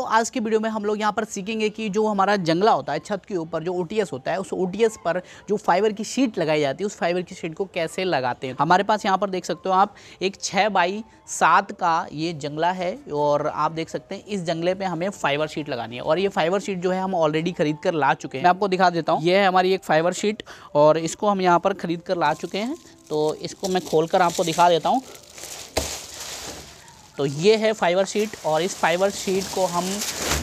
तो आज की वीडियो में हम लोग यहाँ पर सीखेंगे कि जो हमारा जंगला होता है छत के ऊपर जो ओ होता है उस ओ पर जो फाइबर की शीट लगाई जाती है उस फाइबर की शीट को कैसे लगाते हैं हमारे पास यहाँ पर देख सकते हो आप एक छः बाई सात का ये जंगला है और आप देख सकते हैं इस जंगले पर हमें फाइबर शीट लगानी है और ये फाइबर शीट जो है हम ऑलरेडी खरीद कर ला चुके हैं मैं आपको दिखा देता हूँ ये है हमारी एक फाइबर शीट और इसको हम यहाँ पर खरीद कर ला चुके हैं तो इसको मैं खोल आपको दिखा देता हूँ तो ये है फाइबर शीट और इस फाइबर शीट को हम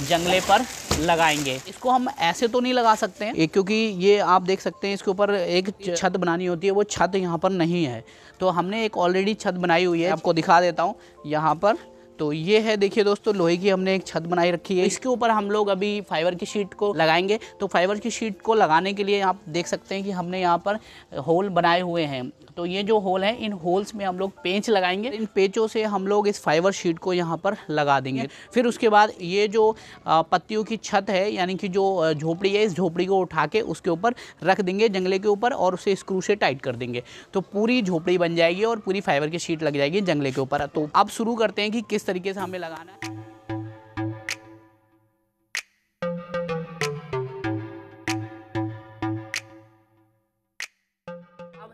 जंगले पर लगाएंगे इसको हम ऐसे तो नहीं लगा सकते हैं क्योंकि ये आप देख सकते हैं इसके ऊपर एक छत बनानी होती है वो छत यहाँ पर नहीं है तो हमने एक ऑलरेडी छत बनाई हुई है आपको दिखा देता हूँ यहाँ पर तो ये है देखिए दोस्तों लोहे की हमने एक छत बनाई रखी है इसके ऊपर हम लोग अभी फाइबर की शीट को लगाएंगे तो फाइबर की शीट को लगाने के लिए आप देख सकते हैं कि हमने यहाँ पर होल बनाए हुए हैं तो ये जो होल है इन होल्स में हम लोग पेंच लगाएंगे इन पेंचों से हम लोग इस फाइबर शीट को यहाँ पर लगा देंगे फिर उसके बाद ये जो पत्तियों की छत है यानी कि जो झोपड़ी है इस झोपड़ी को उठा के उसके ऊपर रख देंगे जंगले के ऊपर और उसे स्क्रू से टाइट कर देंगे तो पूरी झोपड़ी बन जाएगी और पूरी फाइबर की शीट लग जाएगी जंगले के ऊपर तो अब शुरू करते हैं कि किस तरीके से हमें लगाना है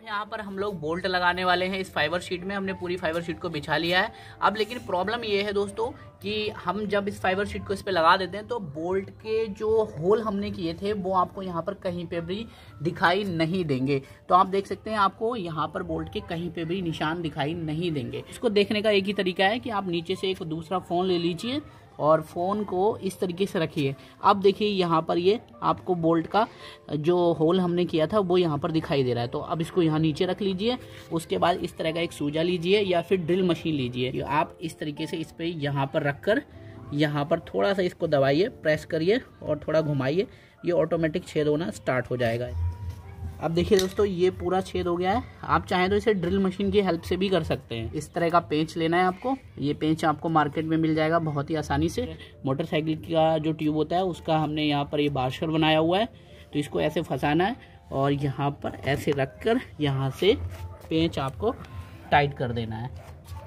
यहाँ पर हम लोग बोल्ट लगाने वाले हैं इस फाइबर शीट में हमने पूरी फाइबर शीट को बिछा लिया है अब लेकिन प्रॉब्लम ये है दोस्तों कि हम जब इस फाइबर शीट को इस पर लगा देते हैं तो बोल्ट के जो होल हमने किए थे वो आपको यहाँ पर कहीं पे भी दिखाई नहीं देंगे तो आप देख सकते हैं आपको यहाँ पर बोल्ट के कहीं पे भी निशान दिखाई नहीं देंगे इसको देखने का एक ही तरीका है कि आप नीचे से एक दूसरा फ़ोन ले लीजिए और फ़ोन को इस तरीके से रखिए अब देखिए यहाँ पर ये आपको बोल्ट का जो होल हमने किया था वो यहाँ पर दिखाई दे रहा है तो अब इसको यहाँ नीचे रख लीजिए उसके बाद इस तरह का एक सूजा लीजिए या फिर ड्रिल मशीन लीजिए आप इस तरीके से इस पर यहाँ पर रखकर यहाँ पर थोड़ा सा इसको दबाइए प्रेस करिए और थोड़ा घुमाइए ये ऑटोमेटिक छेद होना स्टार्ट हो जाएगा अब देखिए दोस्तों ये पूरा छेद हो गया है आप चाहें तो इसे ड्रिल मशीन की हेल्प से भी कर सकते हैं इस तरह का पेंच लेना है आपको ये पेंच आपको मार्केट में मिल जाएगा बहुत ही आसानी से मोटरसाइकिल का जो ट्यूब होता है उसका हमने यहाँ पर ये बार्शर बनाया हुआ है तो इसको ऐसे फंसाना है और यहाँ पर ऐसे रख कर यहाँ से पेंच आपको टाइट कर देना है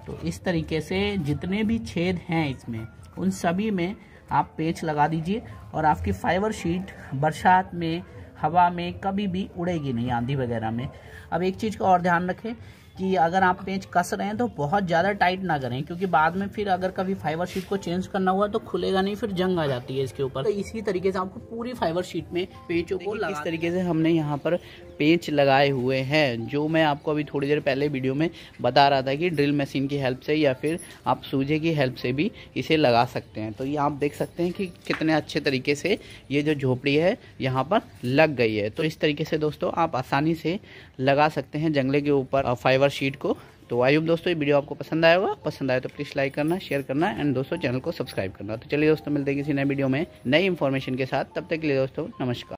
तो इस तरीके से जितने भी छेद हैं इसमें उन सभी में आप पेच लगा दीजिए और आपकी फाइबर शीट बरसात में हवा में कभी भी उड़ेगी नहीं आंधी वगैरह में अब एक चीज़ का और ध्यान रखें कि अगर आप पेंच कस रहे हैं तो बहुत ज़्यादा टाइट ना करें क्योंकि बाद में फिर अगर कभी फाइबर शीट को चेंज करना हुआ तो खुलेगा नहीं फिर जंग आ जाती है इसके ऊपर तो इसी तरीके से आपको पूरी फाइबर शीट में पेजों को इस तरीके से हमने यहाँ पर पेंच लगाए हुए हैं जो मैं आपको अभी थोड़ी देर पहले वीडियो में बता रहा था कि ड्रिल मशीन की हेल्प से या फिर आप सूजे की हेल्प से भी इसे लगा सकते हैं तो ये आप देख सकते हैं कि कितने अच्छे तरीके से ये जो झोपड़ी है यहाँ पर लग गई है तो इस तरीके से दोस्तों आप आसानी से लगा सकते हैं जंगले के ऊपर फाइबर कवर शीट को तो आयुब दोस्तों ये वीडियो आपको पसंद आया होगा पसंद आया तो प्लीज़ लाइक करना शेयर करना एंड दोस्तों चैनल को सब्सक्राइब करना तो चलिए दोस्तों मिलते हैं किसी नए वीडियो में नई इन्फॉर्मेशन के साथ तब तक के लिए दोस्तों नमस्कार